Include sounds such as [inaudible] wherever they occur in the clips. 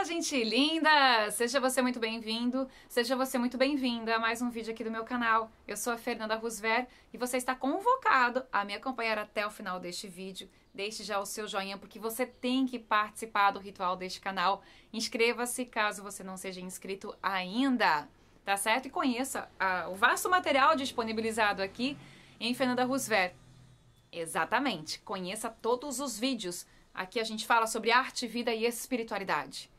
Olá, gente linda! Seja você muito bem-vindo, seja você muito bem-vinda a mais um vídeo aqui do meu canal. Eu sou a Fernanda Rusver e você está convocado a me acompanhar até o final deste vídeo. Deixe já o seu joinha porque você tem que participar do ritual deste canal. Inscreva-se caso você não seja inscrito ainda, tá certo? E conheça a, ah, o vasto material disponibilizado aqui em Fernanda Rusver. Exatamente, conheça todos os vídeos Aqui a gente fala sobre arte, vida e espiritualidade.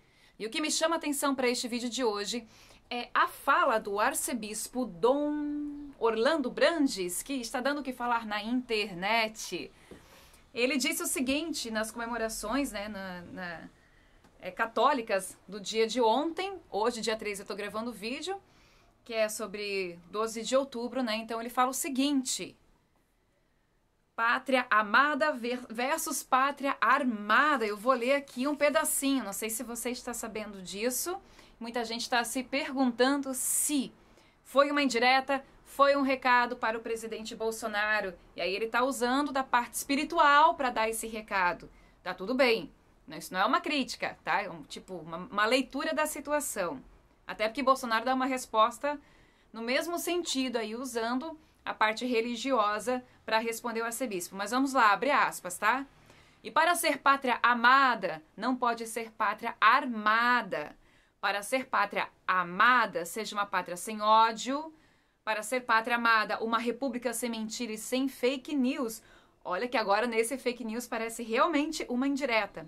E o que me chama a atenção para este vídeo de hoje é a fala do arcebispo Dom Orlando Brandes, que está dando o que falar na internet. Ele disse o seguinte nas comemorações né, na, na, é, católicas do dia de ontem, hoje, dia 3, eu estou gravando o vídeo, que é sobre 12 de outubro, né? Então ele fala o seguinte: Pátria Amada versus Pátria Armada. Eu vou ler aqui um pedacinho, não sei se você está sabendo disso. Muita gente está se perguntando se foi uma indireta, foi um recado para o presidente Bolsonaro. E aí ele está usando da parte espiritual para dar esse recado. Tá tudo bem. Né? Isso não é uma crítica, tá? É um, tipo uma, uma leitura da situação. Até porque Bolsonaro dá uma resposta no mesmo sentido aí, usando a parte religiosa para responder o arcebispo. Mas vamos lá, abre aspas, tá? E para ser pátria amada, não pode ser pátria armada. Para ser pátria amada, seja uma pátria sem ódio. Para ser pátria amada, uma república sem mentira e sem fake news. Olha que agora nesse fake news parece realmente uma indireta.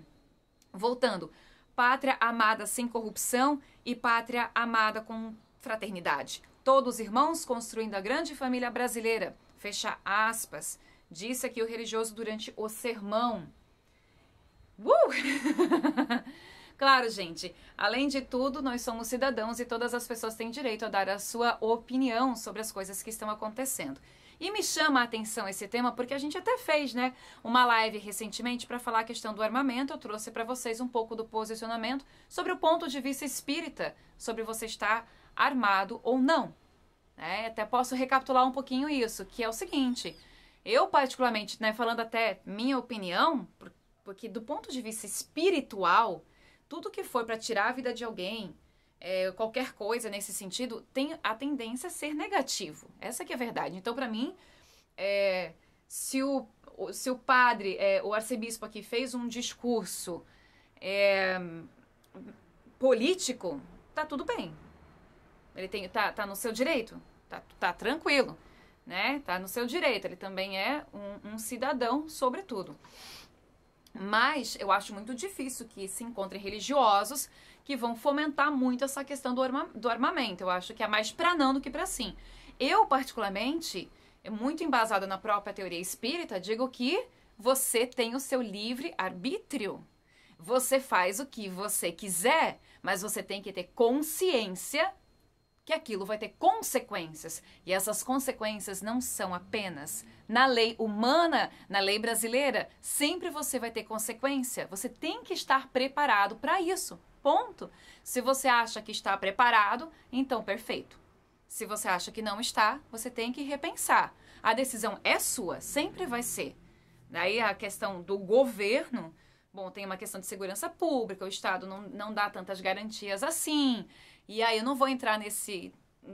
Voltando, pátria amada sem corrupção e pátria amada com fraternidade. Todos irmãos construindo a grande família brasileira. Fecha aspas. Disse aqui o religioso durante o sermão. Uh! [laughs] claro, gente, além de tudo, nós somos cidadãos e todas as pessoas têm direito a dar a sua opinião sobre as coisas que estão acontecendo. E me chama a atenção esse tema porque a gente até fez, né, uma live recentemente para falar a questão do armamento. Eu trouxe para vocês um pouco do posicionamento sobre o ponto de vista espírita, sobre você estar armado ou não. Né? Até posso recapitular um pouquinho isso, que é o seguinte: eu, particularmente, né, falando até minha opinião, porque do ponto de vista espiritual, tudo que for para tirar a vida de alguém, é, qualquer coisa nesse sentido, tem a tendência a ser negativo. Essa que é a verdade. Então, para mim, é, se, o, se o padre, é, o arcebispo aqui, fez um discurso é, político, tá tudo bem. Ele tem, tá, tá no seu direito, tá, tá tranquilo, né? Tá no seu direito. Ele também é um, um cidadão, sobretudo. Mas eu acho muito difícil que se encontrem religiosos que vão fomentar muito essa questão do, arma, do armamento. Eu acho que é mais para não do que para sim. Eu, particularmente, é muito embasada na própria teoria espírita, digo que você tem o seu livre arbítrio. Você faz o que você quiser, mas você tem que ter consciência que aquilo vai ter consequências. E essas consequências não são apenas na lei humana, na lei brasileira, sempre você vai ter consequência. Você tem que estar preparado para isso. Ponto. Se você acha que está preparado, então perfeito. Se você acha que não está, você tem que repensar. A decisão é sua, sempre vai ser. Daí a questão do governo, bom, tem uma questão de segurança pública, o Estado não, não dá tantas garantias assim. E aí eu não vou entrar nesse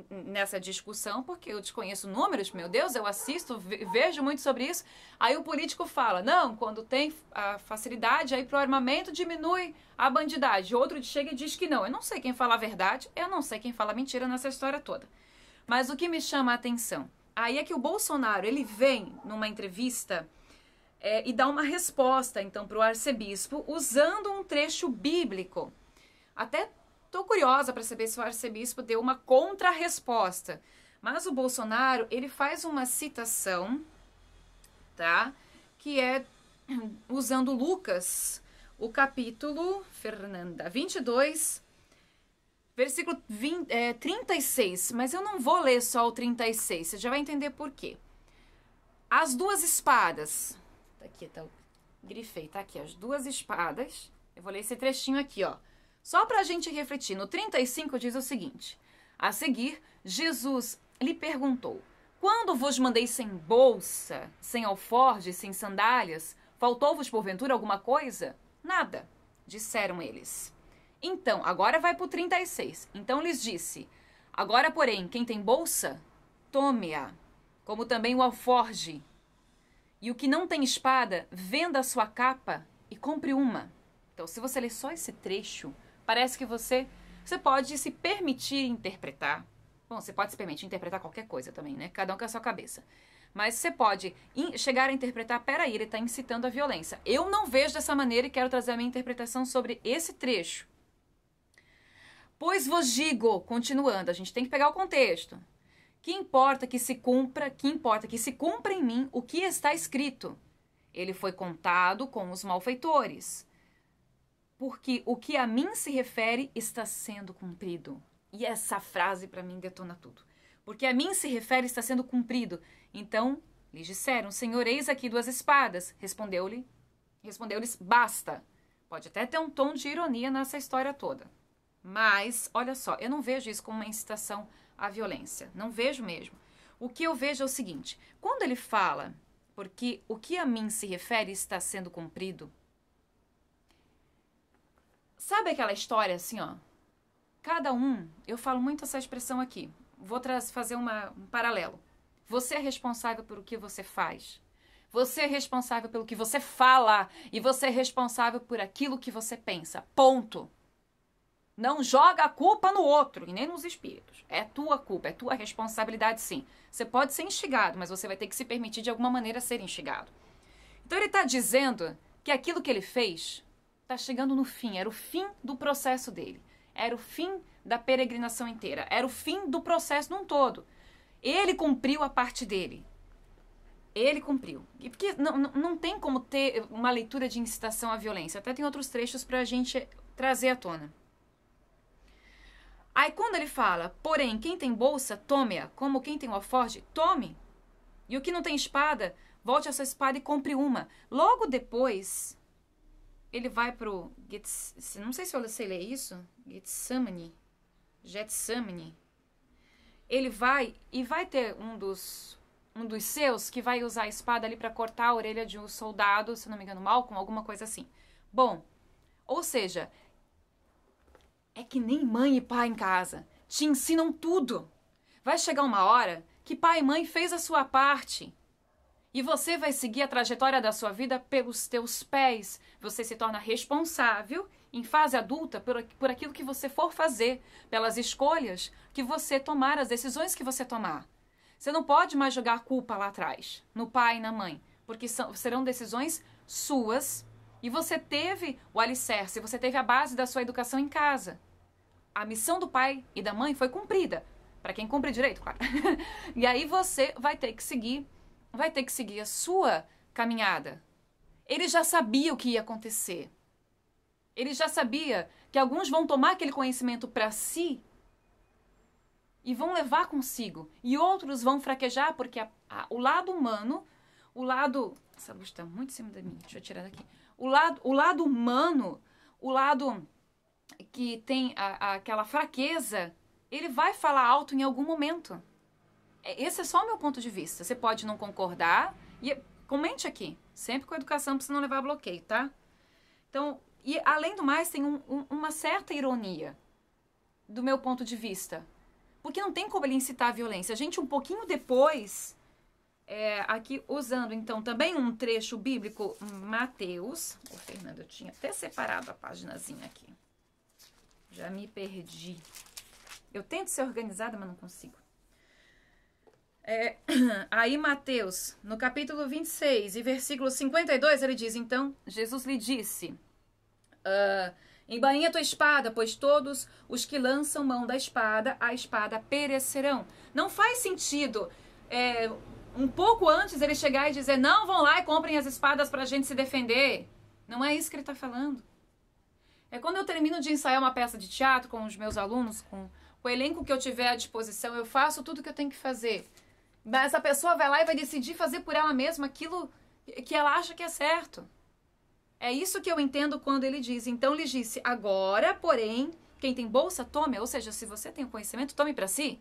nessa discussão, porque eu desconheço números, meu Deus, eu assisto, vejo muito sobre isso. Aí o político fala: não, quando tem a facilidade aí para o armamento, diminui a bandidagem. Outro chega e diz que não. Eu não sei quem fala a verdade, eu não sei quem fala mentira nessa história toda. Mas o que me chama a atenção? Aí é que o Bolsonaro ele vem numa entrevista é, e dá uma resposta então para o arcebispo usando um trecho bíblico. Até Estou curiosa para saber se o arcebispo deu uma contrarresposta. Mas o Bolsonaro, ele faz uma citação, tá? Que é [clears throat] usando Lucas, o capítulo, Fernanda, 22, versículo 20, é, 36. Mas eu não vou ler só o 36, você já vai entender por quê. As duas espadas. Tá aqui, tá, grifei, tá aqui, as duas espadas. Eu vou ler esse trechinho aqui, ó. Só para a gente refletir, no 35 diz o seguinte: A seguir, Jesus lhe perguntou: Quando vos mandei sem bolsa, sem alforge, sem sandálias, faltou-vos porventura alguma coisa? Nada, disseram eles. Então, agora vai para o 36. Então lhes disse: Agora, porém, quem tem bolsa, tome-a, como também o alforge. E o que não tem espada, venda a sua capa e compre uma. Então, se você ler só esse trecho, Parece que você você pode se permitir interpretar. Bom, você pode se permitir interpretar qualquer coisa também, né? Cada um com a sua cabeça. Mas você pode chegar a interpretar, peraí, ele está incitando a violência. Eu não vejo dessa maneira e quero trazer a minha interpretação sobre esse trecho. Pois vos digo, continuando, a gente tem que pegar o contexto. Que importa que se cumpra, que importa que se cumpra em mim o que está escrito. Ele foi contado com os malfeitores porque o que a mim se refere está sendo cumprido. E essa frase para mim detona tudo. Porque a mim se refere está sendo cumprido. Então lhes disseram: Senhor, eis aqui duas espadas. Respondeu-lhe, respondeu-lhes: Basta. Pode até ter um tom de ironia nessa história toda. Mas, olha só, eu não vejo isso como uma incitação à violência. Não vejo mesmo. O que eu vejo é o seguinte: quando ele fala, porque o que a mim se refere está sendo cumprido, Sabe aquela história assim, ó? Cada um, eu falo muito essa expressão aqui. Vou fazer uma, um paralelo. Você é responsável pelo que você faz. Você é responsável pelo que você fala e você é responsável por aquilo que você pensa. Ponto. Não joga a culpa no outro e nem nos espíritos. É tua culpa, é tua responsabilidade, sim. Você pode ser instigado, mas você vai ter que se permitir de alguma maneira ser instigado. Então ele está dizendo que aquilo que ele fez está chegando no fim, era o fim do processo dele, era o fim da peregrinação inteira, era o fim do processo num todo. Ele cumpriu a parte dele. Ele cumpriu. E porque não, não tem como ter uma leitura de incitação à violência. Até tem outros trechos para a gente trazer à tona. Aí quando ele fala, porém, quem tem bolsa, tome-a, como quem tem o alforje, tome. E o que não tem espada, volte a sua espada e compre uma. Logo depois, ele vai pro Gets, não sei se eu sei ler isso, Getsemane, Getsemane. Ele vai e vai ter um dos um dos seus que vai usar a espada ali para cortar a orelha de um soldado, se não me engano, mal, com alguma coisa assim. Bom, ou seja, é que nem mãe e pai em casa. Te ensinam tudo. Vai chegar uma hora que pai e mãe fez a sua parte. E você vai seguir a trajetória da sua vida pelos teus pés. Você se torna responsável em fase adulta por, por aquilo que você for fazer, pelas escolhas que você tomar, as decisões que você tomar. Você não pode mais jogar a culpa lá atrás, no pai e na mãe, porque são, serão decisões suas e você teve o alicerce, você teve a base da sua educação em casa. A missão do pai e da mãe foi cumprida, para quem cumpre direito, claro. [laughs] e aí você vai ter que seguir vai ter que seguir a sua caminhada. Ele já sabia o que ia acontecer. Ele já sabia que alguns vão tomar aquele conhecimento para si e vão levar consigo, e outros vão fraquejar porque a, a, o lado humano, o lado. Essa luz está muito em cima da mim, deixa eu tirar daqui. O lado, o lado humano, o lado que tem a, aquela fraqueza, ele vai falar alto em algum momento. É, esse é só o meu ponto de vista. Você pode não concordar e comente aqui. Sempre com educação para você não levar bloqueio, tá? Então, e além do mais, tem um, um, uma certa ironia do meu ponto de vista. Porque não tem como ele incitar a violência. A gente, um pouquinho depois, é, aqui usando então também um trecho bíblico, Mateus. O Fernando, eu tinha até separado a paginazinha aqui. Já me perdi. Eu tento ser organizada, mas não consigo. É, [clears throat] aí, Mateus, no capítulo 26 e versículo 52, ele diz: Então, Jesus lhe disse: uh, Embainha tua espada, pois todos os que lançam mão da espada, a espada perecerão. Não faz sentido. É, um pouco antes ele chegar e dizer: Não, vão lá e comprem as espadas para a gente se defender. Não é isso que ele está falando. É quando eu termino de ensaiar uma peça de teatro com os meus alunos, com o elenco que eu tiver à disposição, eu faço tudo o que eu tenho que fazer. Mas a pessoa vai lá e vai decidir fazer por ela mesma aquilo que ela acha que é certo. É isso que eu entendo quando ele diz. Então lhe disse: agora, porém, quem tem bolsa, tome. Ou seja, se você tem o conhecimento, tome para si.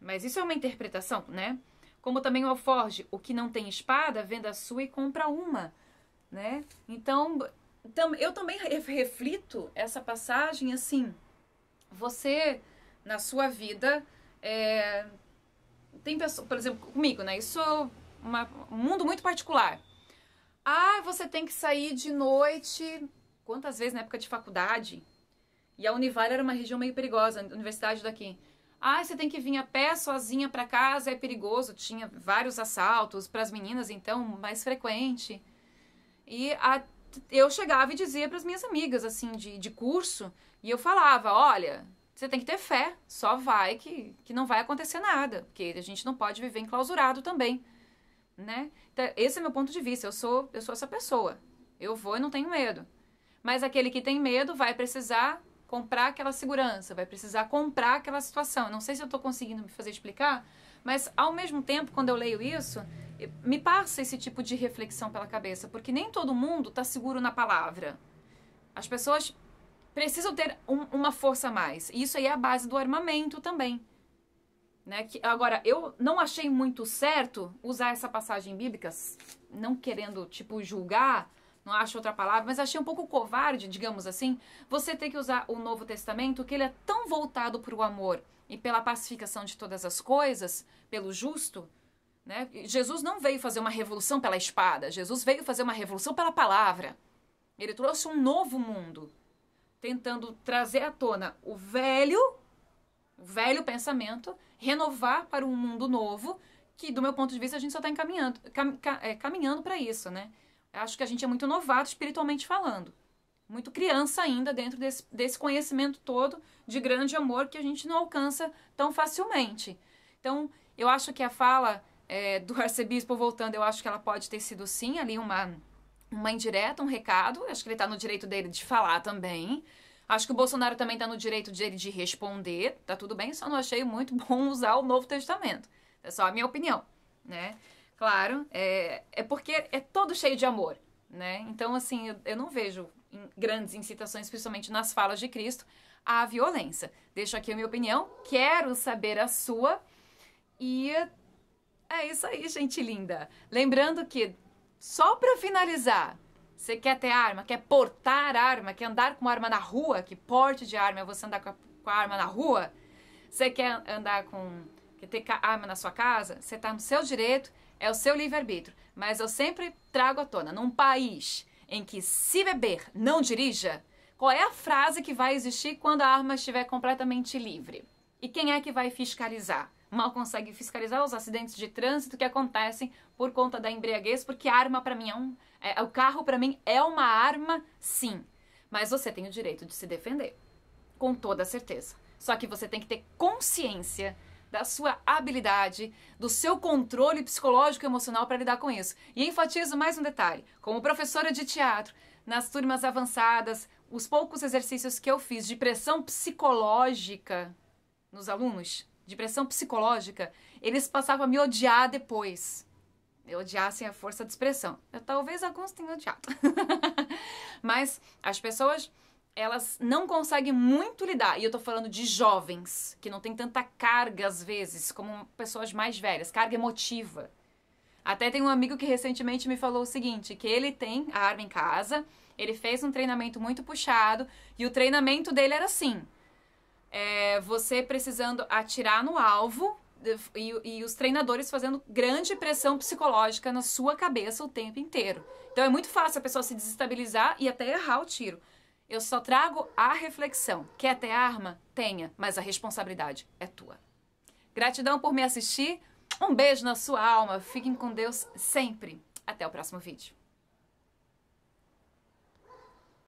Mas isso é uma interpretação, né? Como também o alforge, o que não tem espada, venda a sua e compra uma, né? Então, eu também reflito essa passagem assim. Você, na sua vida, é, tem pessoas, por exemplo, comigo, né? Isso é um mundo muito particular. Ah, você tem que sair de noite, quantas vezes na época de faculdade? E a Univale era uma região meio perigosa, a universidade daqui. Ah, você tem que vir a pé sozinha para casa, é perigoso. Tinha vários assaltos para as meninas, então, mais frequente. E a, eu chegava e dizia para as minhas amigas, assim, de, de curso, e eu falava: olha, você tem que ter fé, só vai que, que não vai acontecer nada, porque a gente não pode viver enclausurado também, né? Então, esse é meu ponto de vista, eu sou, eu sou essa pessoa, eu vou e não tenho medo. Mas aquele que tem medo vai precisar comprar aquela segurança, vai precisar comprar aquela situação. Não sei se eu estou conseguindo me fazer explicar, mas ao mesmo tempo, quando eu leio isso, me passa esse tipo de reflexão pela cabeça, porque nem todo mundo está seguro na palavra. As pessoas precisam ter um, uma força a mais. E isso aí é a base do armamento também. Né? Que, agora, eu não achei muito certo usar essa passagem bíblica, não querendo, tipo, julgar, não acho outra palavra, mas achei um pouco covarde, digamos assim, você ter que usar o Novo Testamento, que ele é tão voltado para o amor e pela pacificação de todas as coisas, pelo justo, né? Jesus não veio fazer uma revolução pela espada, Jesus veio fazer uma revolução pela palavra. Ele trouxe um novo mundo, tentando trazer à tona o velho, o velho pensamento, renovar para um mundo novo, que do meu ponto de vista a gente só está encaminhando, cam, cam, é, caminhando para isso, né? Acho que a gente é muito novato espiritualmente falando, muito criança ainda dentro desse, desse conhecimento todo de grande amor que a gente não alcança tão facilmente. Então, eu acho que a fala é, do arcebispo voltando, eu acho que ela pode ter sido sim ali uma uma indireta, um recado. Acho que ele está no direito dele de falar também. Acho que o Bolsonaro também está no direito dele de responder. Tá tudo bem, só não achei muito [laughs] bom usar o Novo Testamento. É só a minha opinião, né? Claro, é, é porque é todo cheio de amor, né? Então, assim, eu, eu não vejo grandes incitações, principalmente nas falas de Cristo, à violência. Deixo aqui a minha opinião, quero saber a sua. E é isso aí, gente linda. Lembrando que só para finalizar, você quer ter arma, quer portar arma, quer andar com arma na rua, que porte de arma é você andar com a, com a arma na rua? Você quer andar com quer ter arma na sua casa? Você está no seu direito, é o seu livre-arbítrio. Mas eu sempre trago à tona, num país em que se beber não dirija, qual é a frase que vai existir quando a arma estiver completamente livre? E quem é que vai fiscalizar? mal consegue fiscalizar os acidentes de trânsito que acontecem por conta da embriaguez, porque arma para mim é um. É, o carro para mim é uma arma, sim. Mas você tem o direito de se defender. Com toda certeza. Só que você tem que ter consciência da sua habilidade, do seu controle psicológico e emocional para lidar com isso. E enfatizo mais um detalhe: como professora de teatro, nas turmas avançadas, os poucos exercícios que eu fiz de pressão psicológica nos alunos de pressão psicológica, eles passavam a me odiar depois. Eu odiassem a força de expressão. Eu, talvez alguns tenham odiado. [laughs] Mas as pessoas, elas não conseguem muito lidar. E eu estou falando de jovens, que não tem tanta carga às vezes, como pessoas mais velhas, carga emotiva. Até tem um amigo que recentemente me falou o seguinte, que ele tem a arma em casa, ele fez um treinamento muito puxado, e o treinamento dele era assim: você precisando atirar no alvo e, e, os treinadores fazendo grande pressão psicológica na sua cabeça o tempo inteiro. Então é muito fácil a pessoa se desestabilizar e até errar o tiro. Eu só trago a reflexão. Quer ter arma? Tenha, mas a responsabilidade é tua. Gratidão por me assistir. Um beijo na sua alma. Fiquem com Deus sempre. Até o próximo vídeo.